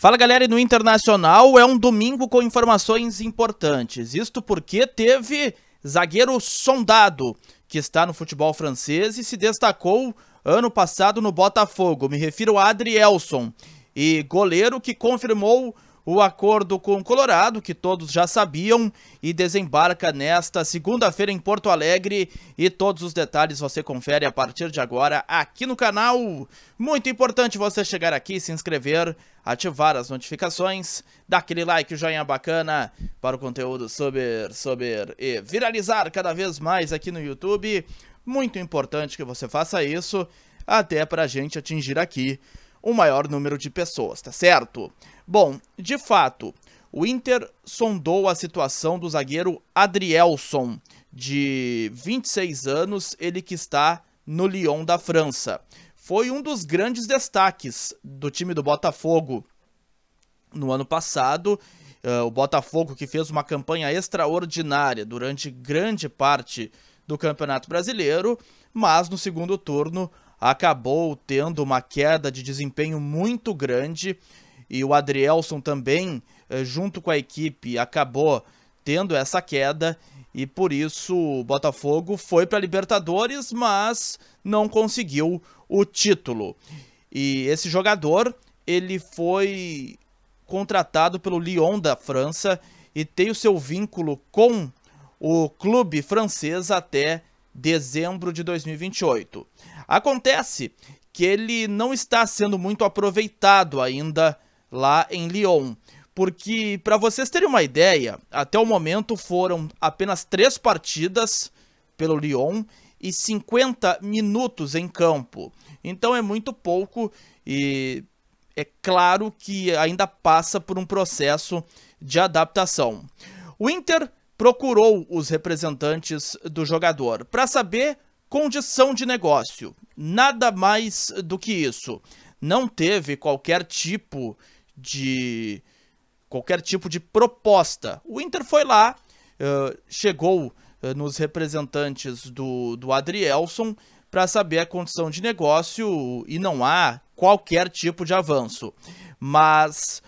Fala galera, e no Internacional é um domingo com informações importantes. Isto porque teve zagueiro sondado, que está no futebol francês e se destacou ano passado no Botafogo. Me refiro a Adrielson. E goleiro que confirmou o acordo com o Colorado, que todos já sabiam, e desembarca nesta segunda-feira em Porto Alegre. E todos os detalhes você confere a partir de agora aqui no canal. Muito importante você chegar aqui, se inscrever, ativar as notificações, dar aquele like, joinha bacana para o conteúdo subir, subir e viralizar cada vez mais aqui no YouTube. Muito importante que você faça isso, até para a gente atingir aqui o maior número de pessoas, tá certo? Bom, de fato, o Inter sondou a situação do zagueiro Adrielson, de 26 anos, ele que está no Lyon da França. Foi um dos grandes destaques do time do Botafogo no ano passado. Uh, o Botafogo que fez uma campanha extraordinária durante grande parte do Campeonato Brasileiro, mas no segundo turno acabou tendo uma queda de desempenho muito grande e o Adrielson também, eh, junto com a equipe, acabou tendo essa queda e por isso o Botafogo foi para a Libertadores, mas não conseguiu o título. E esse jogador, ele foi contratado pelo Lyon da França e tem o seu vínculo com o clube francês até dezembro de 2028. Acontece que ele não está sendo muito aproveitado ainda lá em Lyon, porque para vocês terem uma ideia, até o momento foram apenas três partidas pelo Lyon e 50 minutos em campo. Então é muito pouco e é claro que ainda passa por um processo de adaptação. O Inter procurou os representantes do jogador para saber condição de negócio. Nada mais do que isso. Não teve qualquer tipo de qualquer tipo de proposta. O Inter foi lá, eh, chegou eh, nos representantes do, do Adrielson para saber a condição de negócio e não há qualquer tipo de avanço. Mas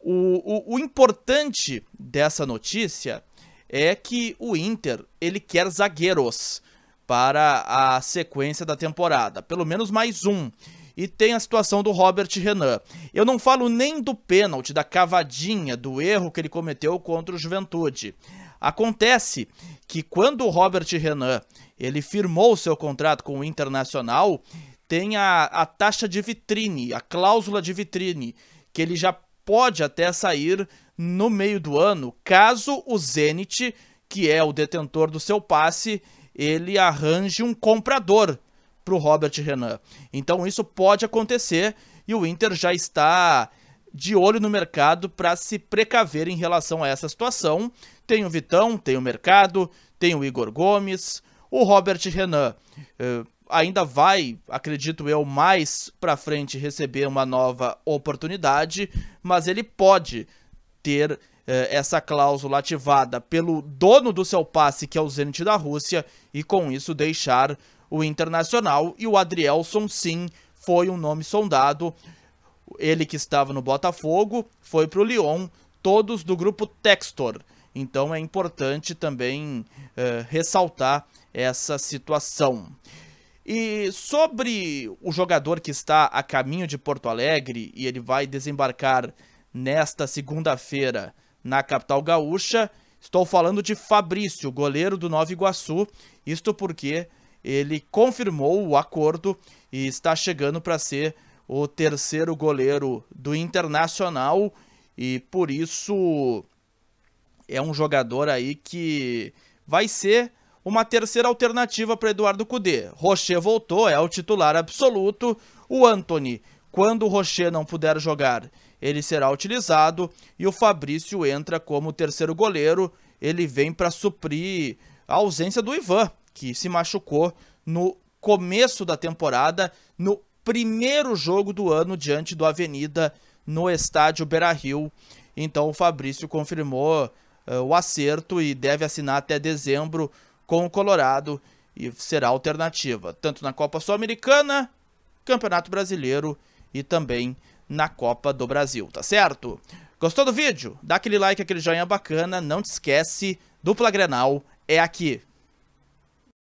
o, o, o importante dessa notícia é que o Inter ele quer zagueiros para a sequência da temporada, pelo menos mais um. E tem a situação do Robert Renan. Eu não falo nem do pênalti, da cavadinha, do erro que ele cometeu contra o Juventude. Acontece que quando o Robert Renan ele firmou seu contrato com o Internacional, tem a, a taxa de vitrine, a cláusula de vitrine, que ele já pode até sair no meio do ano, caso o Zenit, que é o detentor do seu passe, ele arranje um comprador para o Robert Renan. Então isso pode acontecer e o Inter já está de olho no mercado para se precaver em relação a essa situação. Tem o Vitão, tem o mercado, tem o Igor Gomes, o Robert Renan. Eh, ainda vai, acredito eu, mais para frente receber uma nova oportunidade, mas ele pode ter eh, essa cláusula ativada pelo dono do seu passe, que é o Zenit da Rússia, e com isso deixar o Internacional. E o Adrielson, sim, foi um nome sondado. Ele que estava no Botafogo foi para o Lyon, todos do grupo Textor. Então é importante também eh, ressaltar essa situação. E sobre o jogador que está a caminho de Porto Alegre e ele vai desembarcar nesta segunda-feira na capital gaúcha, estou falando de Fabrício, goleiro do Nova Iguaçu. Isto porque ele confirmou o acordo e está chegando para ser o terceiro goleiro do Internacional e por isso é um jogador aí que vai ser uma terceira alternativa para Eduardo Cudê. Rocher voltou, é o titular absoluto. O Anthony, quando o Rocher não puder jogar, ele será utilizado. E o Fabrício entra como terceiro goleiro. Ele vem para suprir a ausência do Ivan, que se machucou no começo da temporada, no primeiro jogo do ano diante do Avenida no estádio Beira-Rio. Então o Fabrício confirmou uh, o acerto e deve assinar até dezembro com o Colorado e será alternativa, tanto na Copa Sul-Americana, Campeonato Brasileiro e também na Copa do Brasil, tá certo? Gostou do vídeo? Dá aquele like, aquele joinha bacana, não te esquece, dupla Grenal é aqui.